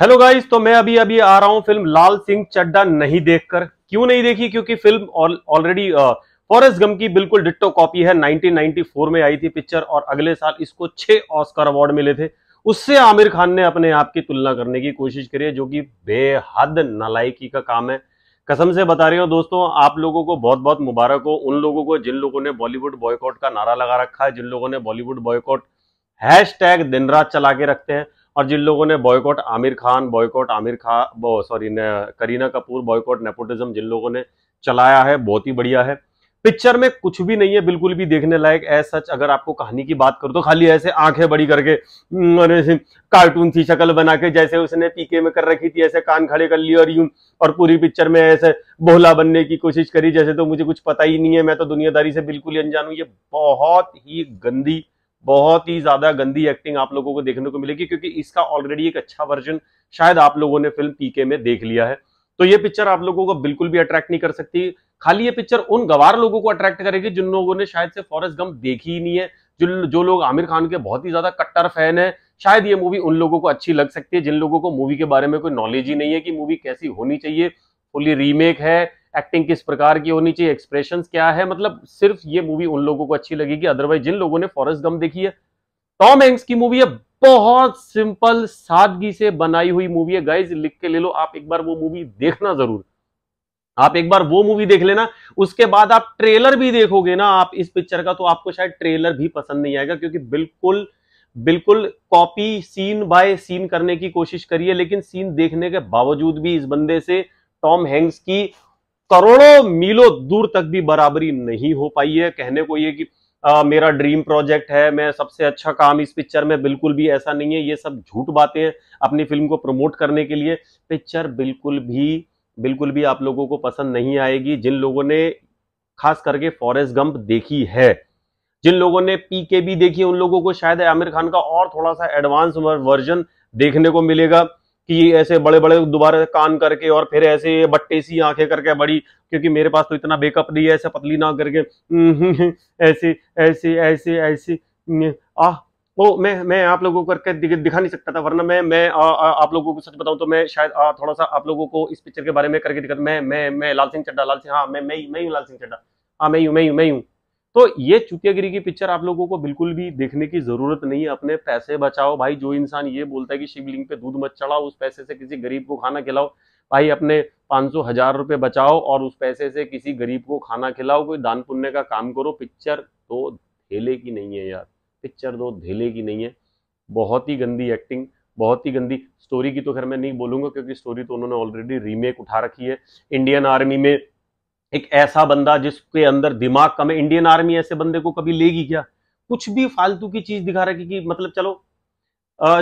hello guys तो मैं अभी अभी आ रहा हूं फिल्म लाल सिंह चड्डा नहीं देखकर क्यों नहीं देखी क्योंकि फिल्म ऑलरेडी फॉरेस्ट गम की बिल्कुल डिट्टो कॉपी है 1994 में आई थी पिक्चर और अगले साल इसको छह ऑस्कर अवार्ड मिले थे उससे आमिर खान ने अपने आप की तुलना करने की कोशिश करी है जो कि बेहद नलायकी का काम है कसम से बता रही हूँ दोस्तों आप लोगों को बहुत बहुत मुबारक हो उन लोगों को जिन लोगों ने बॉलीवुड बॉयकॉट का नारा लगा रखा है जिन लोगों ने बॉलीवुड बॉयकॉट हैश दिन रात चला के रखते हैं और जिन लोगों ने boycott Aamir Khan boycott Aamir Khan sorry Kareena Kapoor boycott nepotism जिन लोगों ने चलाया है बहुत ही बढ़िया है पिक्चर में कुछ भी नहीं है बिल्कुल भी देखने लायक ऐस सच अगर आपको कहानी की बात करो तो खाली ऐसे आंखें बड़ी करके कार्टून हम्म, सी शक्ल बना के जैसे उसने पीके में कर रखी थी ऐसे कान खड़े कर लिए और यूं और पूरी पिक्चर में ऐसे बोहला बनने की कोशिश करी जैसे तो मुझे कुछ पता ही नहीं है मैं तो दुनियादारी से बिल्कुल ही अनजान हूं ये बहुत ही गंदी बहुत ही ज्यादा गंदी एक्टिंग आप लोगों को देखने को मिलेगी क्योंकि इसका ऑलरेडी एक अच्छा वर्जन शायद आप लोगों ने फिल्म पीके में देख लिया है तो ये पिक्चर आप लोगों को बिल्कुल भी अट्रैक्ट नहीं कर सकती खाली ये पिक्चर उन गवार लोगों को अट्रैक्ट करेगी जिन लोगों ने शायद से फॉरेस्ट गम देखी ही नहीं है जो जो लोग आमिर खान के बहुत ही ज्यादा कट्टर फैन है शायद ये मूवी उन लोगों को अच्छी लग सकती है जिन लोगों को मूवी के बारे में कोई नॉलेज ही नहीं है कि मूवी कैसी होनी चाहिए फुली रीमेक है एक्टिंग किस प्रकार की होनी चाहिए एक्सप्रेशन क्या है मतलब सिर्फ ये मूवी उन लोगों को अच्छी लगेगी अदरवाइज जिन लोगों ने फॉरेस्ट गम देखी है टॉम हैंक्स की मूवी है बहुत सिंपल सादगी से बनाई हुई मूवी है गाइज लिख के ले लो आप एक बार वो मूवी देखना जरूर आप एक बार वो मूवी देख लेना उसके बाद आप ट्रेलर भी देखोगे ना आप इस पिक्चर का तो आपको शायद ट्रेलर भी पसंद नहीं आएगा क्योंकि बिल्कुल बिल्कुल कॉपी सीन बाय सीन करने की कोशिश करिए लेकिन सीन देखने के बावजूद भी इस बंदे से टॉम हैंक्स की करोड़ों मीलों दूर तक भी बराबरी नहीं हो पाई है कहने को ये कि आ, मेरा ड्रीम प्रोजेक्ट है मैं सबसे अच्छा काम इस पिक्चर में बिल्कुल भी ऐसा नहीं है ये सब झूठ बातें हैं अपनी फिल्म को प्रमोट करने के लिए पिक्चर बिल्कुल भी बिल्कुल भी आप लोगों को पसंद नहीं आएगी जिन लोगों ने खास करके फॉरेस्ट गंप देखी है जिन लोगों ने पीके भी देखी है उन लोगों को शायद आमिर खान का और थोड़ा सा एडवांस वर्जन देखने को मिलेगा कि ऐसे बड़े बड़े दोबारा कान करके और फिर ऐसे बट्टे सी आंखें करके बड़ी क्योंकि मेरे पास तो इतना बेकअप नहीं है ऐसे पतली ना करके ऐसे ऐसे ऐसे ऐसे हम्म, आ वो मैं मैं आप लोगों को करके दिख, दिखा नहीं सकता था वरना मैं मैं आ, आ, आप लोगों को सच बताऊं तो मैं शायद आ, थोड़ा सा आप लोगों को इस पिक्चर के बारे में करके दिखा मैं मैं मैं लाल सिंह चड्डा लाल सिंह हाँ मैं मैं मैं लाल सिंह चड्डा हाँ मैं हूँ मैं हूँ मैं हूँ तो ये चुतियागिरी की पिक्चर आप लोगों को बिल्कुल भी देखने की जरूरत नहीं है अपने पैसे बचाओ भाई जो इंसान ये बोलता है कि शिवलिंग पे दूध मत चढ़ाओ उस पैसे से किसी गरीब को खाना खिलाओ भाई अपने पाँच सौ हजार रुपये बचाओ और उस पैसे से किसी गरीब को खाना खिलाओ कोई दान पुण्य का काम करो पिक्चर तो धेले की नहीं है यार पिक्चर तो धेले की नहीं है बहुत ही गंदी एक्टिंग बहुत ही गंदी स्टोरी की तो खैर मैं नहीं बोलूंगा क्योंकि स्टोरी तो उन्होंने ऑलरेडी रीमेक उठा रखी है इंडियन आर्मी में एक ऐसा बंदा जिसके अंदर दिमाग कम है इंडियन आर्मी ऐसे बंदे को कभी लेगी क्या कुछ भी फालतू की चीज दिखा रखी कि मतलब चलो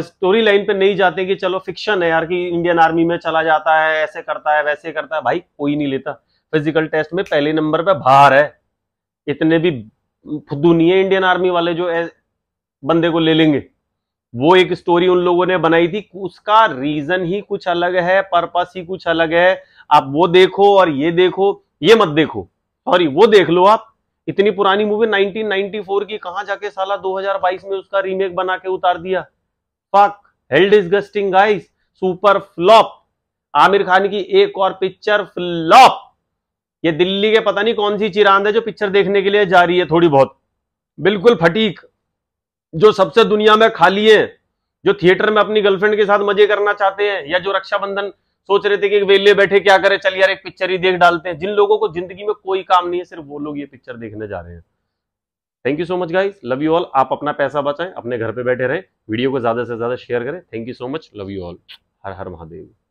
स्टोरी लाइन पे नहीं जाते कि चलो फिक्शन है यार कि इंडियन आर्मी में चला जाता है ऐसे करता है वैसे करता है भाई कोई नहीं लेता फिजिकल टेस्ट में पहले नंबर पे बाहर है इतने भी फुद्दू नहीं है इंडियन आर्मी वाले जो बंदे को ले लेंगे वो एक स्टोरी उन लोगों ने बनाई थी उसका रीजन ही कुछ अलग है पर्पस ही कुछ अलग है आप वो देखो और ये देखो ये मत देखो सॉरी वो देख लो आप इतनी पुरानी मूवी 1994 की कहा जाके साला 2022 में उसका रीमेक बना के उतार दिया fuck hell disgusting guys super flop Aamir Khan की एक और पिक्चर फ्लॉप ये दिल्ली के पता नहीं कौन सी चिरांद है जो पिक्चर देखने के लिए जा रही है थोड़ी बहुत बिल्कुल फटीक जो सबसे दुनिया में खाली है जो थिएटर में अपनी गर्लफ्रेंड के साथ मजे करना चाहते हैं या जो रक्षाबंधन सोच रहे थे कि वेले बैठे क्या करें चल यार एक पिक्चर ही देख डालते हैं जिन लोगों को जिंदगी में कोई काम नहीं है सिर्फ वो लोग ये पिक्चर देखने जा रहे हैं thank you so much guys love you all आप अपना पैसा बचाएं अपने घर पे बैठे रहें वीडियो को ज्यादा से ज्यादा शेयर करें thank you so much love you all Har Har Mahadev